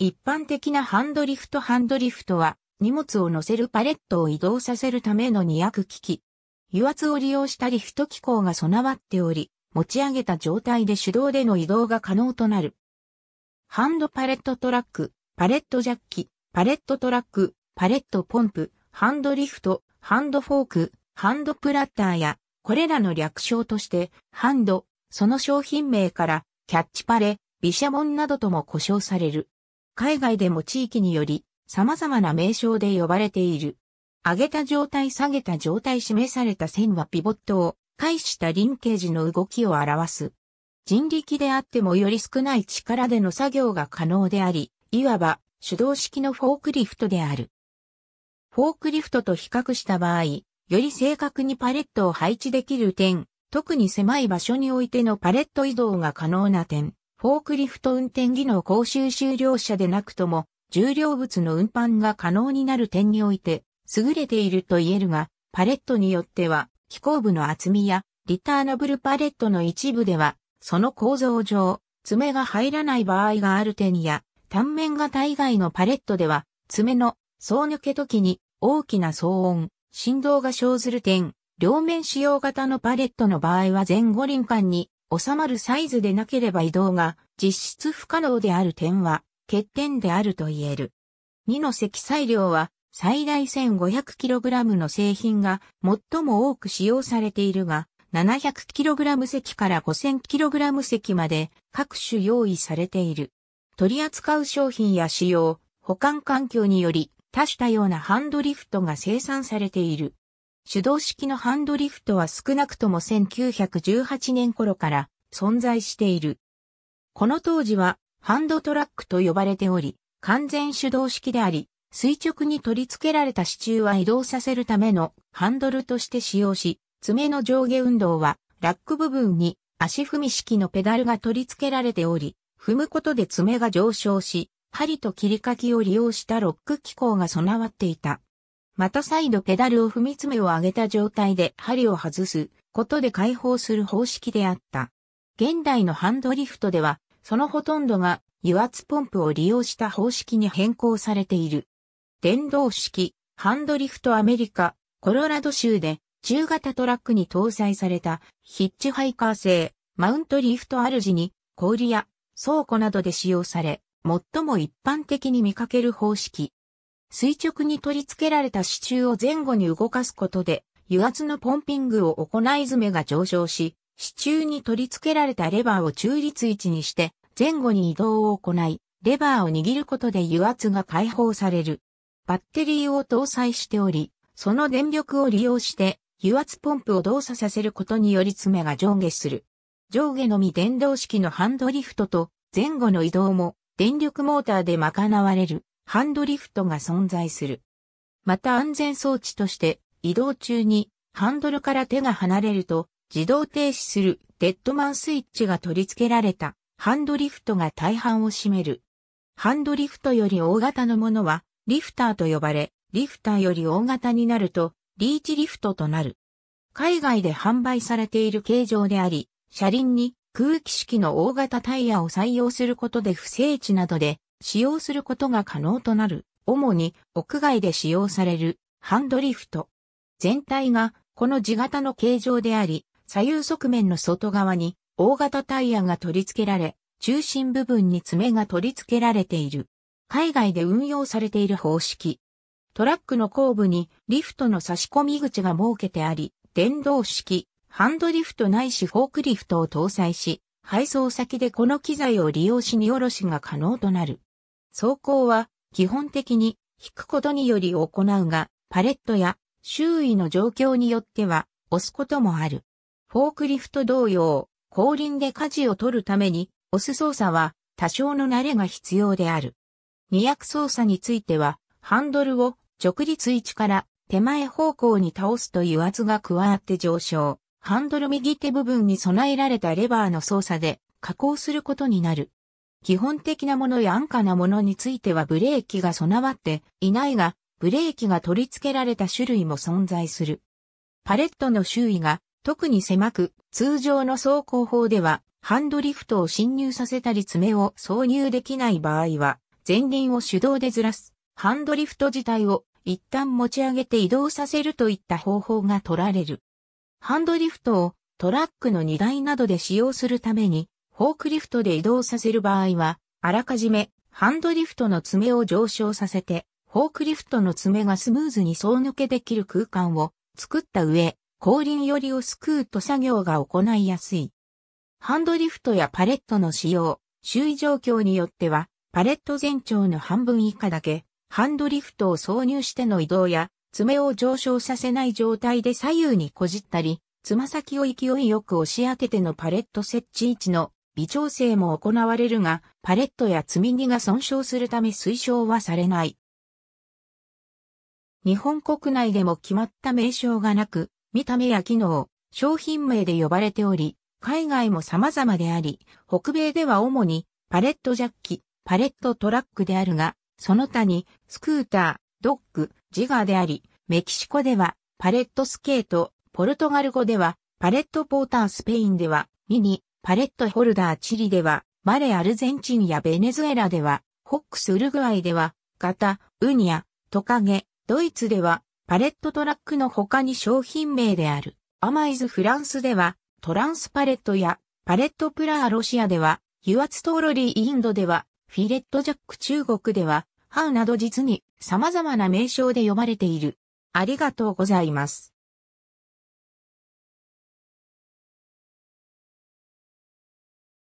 一般的なハンドリフトハンドリフトは荷物を乗せるパレットを移動させるための二役機器。油圧を利用したリフト機構が備わっており、持ち上げた状態で手動での移動が可能となる。ハンドパレットトラック、パレットジャッキ、パレットトラック、パレットポンプ、ハンドリフト、ハンドフォーク、ハンドプラッターや、これらの略称として、ハンド、その商品名から、キャッチパレ、ビシャモンなどとも呼称される。海外でも地域により様々な名称で呼ばれている。上げた状態下げた状態示された線はピボットを介したリンケージの動きを表す。人力であってもより少ない力での作業が可能であり、いわば手動式のフォークリフトである。フォークリフトと比較した場合、より正確にパレットを配置できる点、特に狭い場所においてのパレット移動が可能な点、フォークリフト運転技能講習修了者でなくとも、重量物の運搬が可能になる点において、優れていると言えるが、パレットによっては、機構部の厚みや、リターナブルパレットの一部では、その構造上、爪が入らない場合がある点や、単面型以外のパレットでは、爪の層抜け時に大きな騒音、振動が生ずる点、両面使用型のパレットの場合は前後輪間に収まるサイズでなければ移動が実質不可能である点は欠点であると言える。2の積載量は最大 1500kg の製品が最も多く使用されているが、700kg 席から 5000kg 席まで各種用意されている。取り扱う商品や使用、保管環境により多種多様なハンドリフトが生産されている。手動式のハンドリフトは少なくとも1918年頃から存在している。この当時はハンドトラックと呼ばれており、完全手動式であり、垂直に取り付けられた支柱は移動させるためのハンドルとして使用し、爪の上下運動はラック部分に足踏み式のペダルが取り付けられており、踏むことで爪が上昇し、針と切り欠きを利用したロック機構が備わっていた。また再度ペダルを踏み爪を上げた状態で針を外すことで解放する方式であった。現代のハンドリフトでは、そのほとんどが油圧ポンプを利用した方式に変更されている。電動式ハンドリフトアメリカ、コロラド州で中型トラックに搭載されたヒッチハイカー製マウントリフトあるに氷や倉庫などで使用され、最も一般的に見かける方式。垂直に取り付けられた支柱を前後に動かすことで、油圧のポンピングを行い爪が上昇し、支柱に取り付けられたレバーを中立位置にして、前後に移動を行い、レバーを握ることで油圧が解放される。バッテリーを搭載しており、その電力を利用して、油圧ポンプを動作させることにより爪が上下する。上下のみ電動式のハンドリフトと前後の移動も電力モーターで賄われる。ハンドリフトが存在する。また安全装置として移動中にハンドルから手が離れると自動停止するデッドマンスイッチが取り付けられたハンドリフトが大半を占める。ハンドリフトより大型のものはリフターと呼ばれ、リフターより大型になるとリーチリフトとなる。海外で販売されている形状であり、車輪に空気式の大型タイヤを採用することで不整地などで使用することが可能となる、主に屋外で使用されるハンドリフト。全体がこの地型の形状であり、左右側面の外側に大型タイヤが取り付けられ、中心部分に爪が取り付けられている。海外で運用されている方式。トラックの後部にリフトの差し込み口が設けてあり、電動式、ハンドリフトないしフォークリフトを搭載し、配送先でこの機材を利用し荷下ろしが可能となる。走行は基本的に引くことにより行うが、パレットや周囲の状況によっては押すこともある。フォークリフト同様、後輪で舵を取るために押す操作は多少の慣れが必要である。二役操作については、ハンドルを直立位置から手前方向に倒すという圧が加わって上昇。ハンドル右手部分に備えられたレバーの操作で加工することになる。基本的なものや安価なものについてはブレーキが備わっていないが、ブレーキが取り付けられた種類も存在する。パレットの周囲が特に狭く、通常の走行法では、ハンドリフトを侵入させたり爪を挿入できない場合は、前輪を手動でずらす、ハンドリフト自体を一旦持ち上げて移動させるといった方法が取られる。ハンドリフトをトラックの荷台などで使用するために、フォークリフトで移動させる場合は、あらかじめハンドリフトの爪を上昇させて、フォークリフトの爪がスムーズに総抜けできる空間を作った上、後輪寄りを救うと作業が行いやすい。ハンドリフトやパレットの使用、周囲状況によっては、パレット全長の半分以下だけ、ハンドリフトを挿入しての移動や、爪を上昇させない状態で左右にこじったり、つま先を勢いよく押し当ててのパレット設置位置の微調整も行われるが、パレットや積み荷が損傷するため推奨はされない。日本国内でも決まった名称がなく、見た目や機能、商品名で呼ばれており、海外も様々であり、北米では主にパレットジャッキ、パレットトラックであるが、その他にスクーター、ドッグ、ジガーであり、メキシコではパレットスケート、ポルトガル語ではパレットポータースペインではミニ、パレットホルダーチリでは、マレアルゼンチンやベネズエラでは、ホックスウルグアイでは、ガタ、ウニア、トカゲ、ドイツでは、パレットトラックの他に商品名である、アマイズフランスでは、トランスパレットや、パレットプラーロシアでは、油圧トーロリーインドでは、フィレットジャック中国では、ハウなど実に様々な名称で呼ばれている。ありがとうございます。